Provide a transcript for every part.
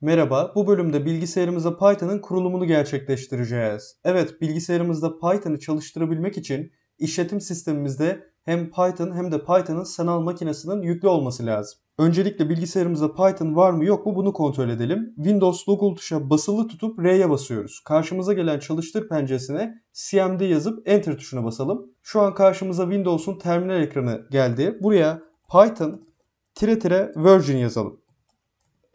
Merhaba, bu bölümde bilgisayarımızda Python'ın kurulumunu gerçekleştireceğiz. Evet, bilgisayarımızda Python'ı çalıştırabilmek için işletim sistemimizde hem Python hem de Python'ın sanal makinesinin yüklü olması lazım. Öncelikle bilgisayarımızda Python var mı yok mu bunu kontrol edelim. Windows Login tuşa basılı tutup R'ye basıyoruz. Karşımıza gelen çalıştır penceresine CMD yazıp Enter tuşuna basalım. Şu an karşımıza Windows'un terminal ekranı geldi. Buraya Python tire tire virgin yazalım.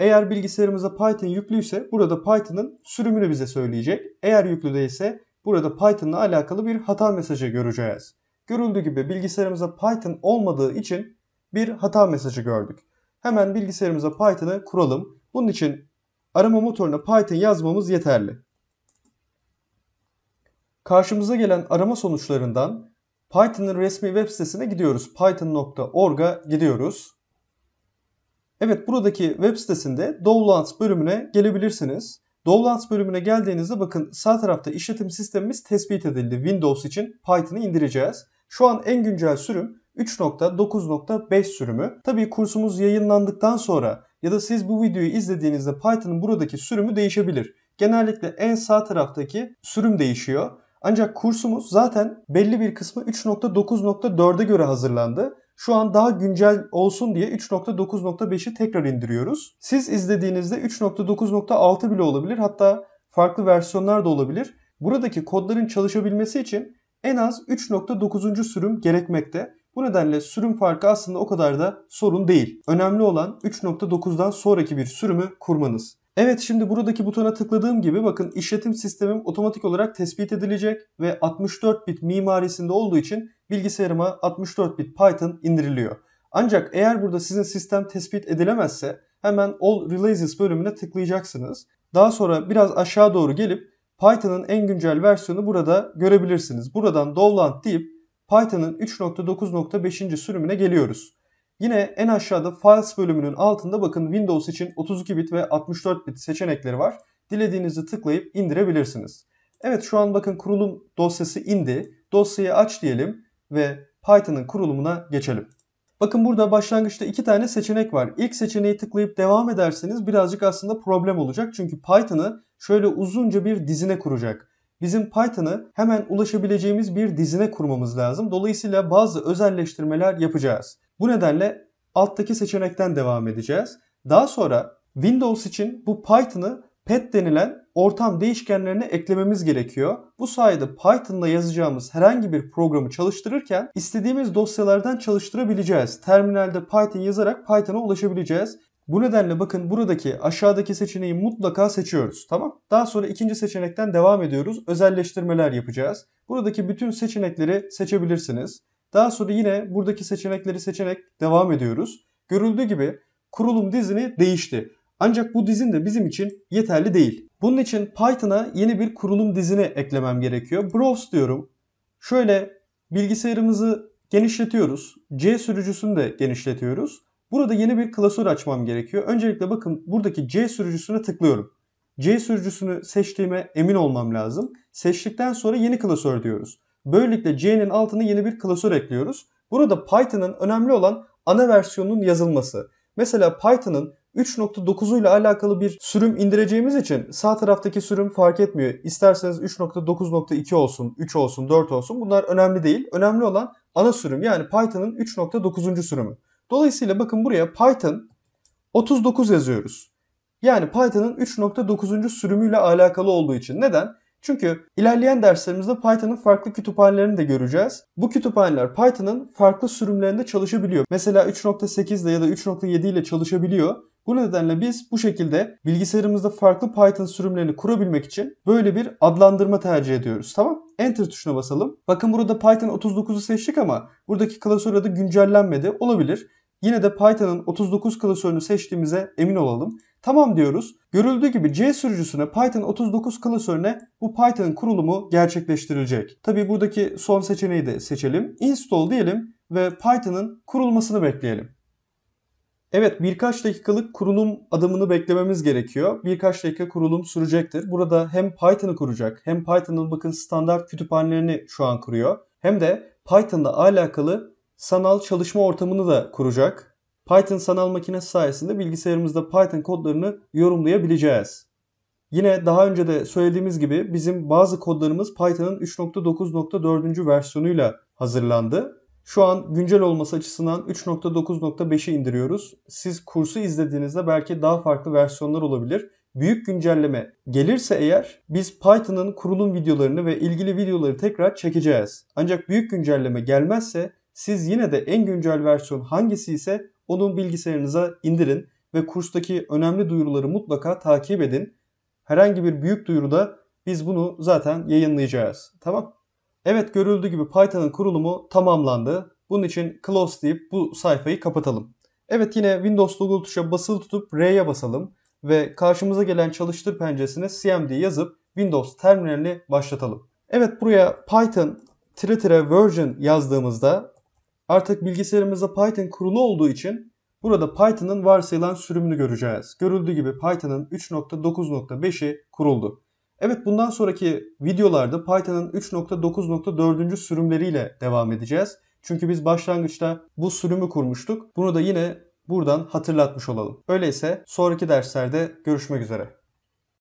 Eğer bilgisayarımıza Python yüklüyse burada Python'ın sürümünü bize söyleyecek. Eğer yüklü değilse burada Python'la alakalı bir hata mesajı göreceğiz. Görüldüğü gibi bilgisayarımıza Python olmadığı için bir hata mesajı gördük. Hemen bilgisayarımıza Python'ı kuralım. Bunun için arama motoruna Python yazmamız yeterli. Karşımıza gelen arama sonuçlarından Python'ın resmi web sitesine gidiyoruz. python.org'a gidiyoruz. Evet buradaki web sitesinde Downloads bölümüne gelebilirsiniz. Downloads bölümüne geldiğinizde bakın sağ tarafta işletim sistemimiz tespit edildi. Windows için Python'ı indireceğiz. Şu an en güncel sürüm 3.9.5 sürümü. Tabii kursumuz yayınlandıktan sonra ya da siz bu videoyu izlediğinizde Python'ın buradaki sürümü değişebilir. Genellikle en sağ taraftaki sürüm değişiyor. Ancak kursumuz zaten belli bir kısmı 3.9.4'e göre hazırlandı. Şu an daha güncel olsun diye 3.9.5'i tekrar indiriyoruz. Siz izlediğinizde 3.9.6 bile olabilir hatta farklı versiyonlar da olabilir. Buradaki kodların çalışabilmesi için en az 3.9. sürüm gerekmekte. Bu nedenle sürüm farkı aslında o kadar da sorun değil. Önemli olan 3.9'dan sonraki bir sürümü kurmanız. Evet şimdi buradaki butona tıkladığım gibi bakın işletim sistemim otomatik olarak tespit edilecek ve 64 bit mimarisinde olduğu için bilgisayarıma 64 bit Python indiriliyor. Ancak eğer burada sizin sistem tespit edilemezse hemen All Releases bölümüne tıklayacaksınız. Daha sonra biraz aşağı doğru gelip Python'ın en güncel versiyonu burada görebilirsiniz. Buradan Dovland deyip Python'ın 3.9.5. sürümüne geliyoruz. Yine en aşağıda Files bölümünün altında bakın Windows için 32 bit ve 64 bit seçenekleri var. Dilediğinizi tıklayıp indirebilirsiniz. Evet şu an bakın kurulum dosyası indi. Dosyayı aç diyelim ve Python'ın kurulumuna geçelim. Bakın burada başlangıçta iki tane seçenek var. İlk seçeneği tıklayıp devam ederseniz birazcık aslında problem olacak. Çünkü Python'ı şöyle uzunca bir dizine kuracak. Bizim Python'ı hemen ulaşabileceğimiz bir dizine kurmamız lazım. Dolayısıyla bazı özelleştirmeler yapacağız. Bu nedenle alttaki seçenekten devam edeceğiz. Daha sonra Windows için bu Python'ı pet denilen ortam değişkenlerine eklememiz gerekiyor. Bu sayede Python'da yazacağımız herhangi bir programı çalıştırırken istediğimiz dosyalardan çalıştırabileceğiz. Terminalde Python yazarak Python'a ulaşabileceğiz. Bu nedenle bakın buradaki aşağıdaki seçeneği mutlaka seçiyoruz. Tamam. Daha sonra ikinci seçenekten devam ediyoruz. Özelleştirmeler yapacağız. Buradaki bütün seçenekleri seçebilirsiniz. Daha sonra yine buradaki seçenekleri seçerek devam ediyoruz. Görüldüğü gibi kurulum dizini değişti. Ancak bu dizin de bizim için yeterli değil. Bunun için Python'a yeni bir kurulum dizini eklemem gerekiyor. Browse diyorum. Şöyle bilgisayarımızı genişletiyoruz. C sürücüsünü de genişletiyoruz. Burada yeni bir klasör açmam gerekiyor. Öncelikle bakın buradaki C sürücüsüne tıklıyorum. C sürücüsünü seçtiğime emin olmam lazım. Seçtikten sonra yeni klasör diyoruz. Böylelikle C'nin altına yeni bir klasör ekliyoruz. Burada Python'ın önemli olan ana versiyonunun yazılması. Mesela Python'ın 3.9 ile alakalı bir sürüm indireceğimiz için sağ taraftaki sürüm fark etmiyor. İsterseniz 3.9.2 olsun, 3 olsun, 4 olsun bunlar önemli değil. Önemli olan ana sürüm yani Python'ın 3.9. sürümü. Dolayısıyla bakın buraya Python 39 yazıyoruz. Yani Python'ın 3.9. sürümüyle alakalı olduğu için. Neden? Çünkü ilerleyen derslerimizde Python'ın farklı kütüphanelerini de göreceğiz. Bu kütüphaneler Python'ın farklı sürümlerinde çalışabiliyor. Mesela 3.8 ile ya da 3.7 ile çalışabiliyor. Bu nedenle biz bu şekilde bilgisayarımızda farklı Python sürümlerini kurabilmek için böyle bir adlandırma tercih ediyoruz. Tamam? Enter tuşuna basalım. Bakın burada Python 39'u seçtik ama buradaki klasör adı güncellenmedi. Olabilir. Yine de Python'ın 39 klasörünü seçtiğimize emin olalım. Tamam diyoruz. Görüldüğü gibi C sürücüsüne Python 39 klasörüne bu Python kurulumu gerçekleştirilecek. Tabi buradaki son seçeneği de seçelim. Install diyelim ve Python'ın kurulmasını bekleyelim. Evet birkaç dakikalık kurulum adımını beklememiz gerekiyor. Birkaç dakika kurulum sürecektir. Burada hem Python'ı kuracak hem Python'ın bakın standart kütüphanelerini şu an kuruyor. Hem de Python'la alakalı sanal çalışma ortamını da kuracak. Python sanal makinesi sayesinde bilgisayarımızda Python kodlarını yorumlayabileceğiz. Yine daha önce de söylediğimiz gibi bizim bazı kodlarımız Python'ın 3.9.4. versiyonuyla hazırlandı. Şu an güncel olması açısından 3.9.5'i indiriyoruz. Siz kursu izlediğinizde belki daha farklı versiyonlar olabilir. Büyük güncelleme gelirse eğer biz Python'ın kurulum videolarını ve ilgili videoları tekrar çekeceğiz. Ancak büyük güncelleme gelmezse siz yine de en güncel versiyon hangisi ise onu bilgisayarınıza indirin ve kurstaki önemli duyuruları mutlaka takip edin. Herhangi bir büyük duyuruda biz bunu zaten yayınlayacağız. Tamam. Evet görüldüğü gibi Python'ın kurulumu tamamlandı. Bunun için close deyip bu sayfayı kapatalım. Evet yine Windows Google tuşa basılı tutup R'ye basalım ve karşımıza gelen çalıştır penceresine cmd yazıp Windows terminalini başlatalım. Evet buraya Python tire tire version yazdığımızda Artık bilgisayarımızda Python kurulu olduğu için burada Python'ın varsayılan sürümünü göreceğiz. Görüldüğü gibi Python'ın 3.9.5'i kuruldu. Evet bundan sonraki videolarda Python'ın 3.9.4. sürümleriyle devam edeceğiz. Çünkü biz başlangıçta bu sürümü kurmuştuk. Bunu da yine buradan hatırlatmış olalım. Öyleyse sonraki derslerde görüşmek üzere.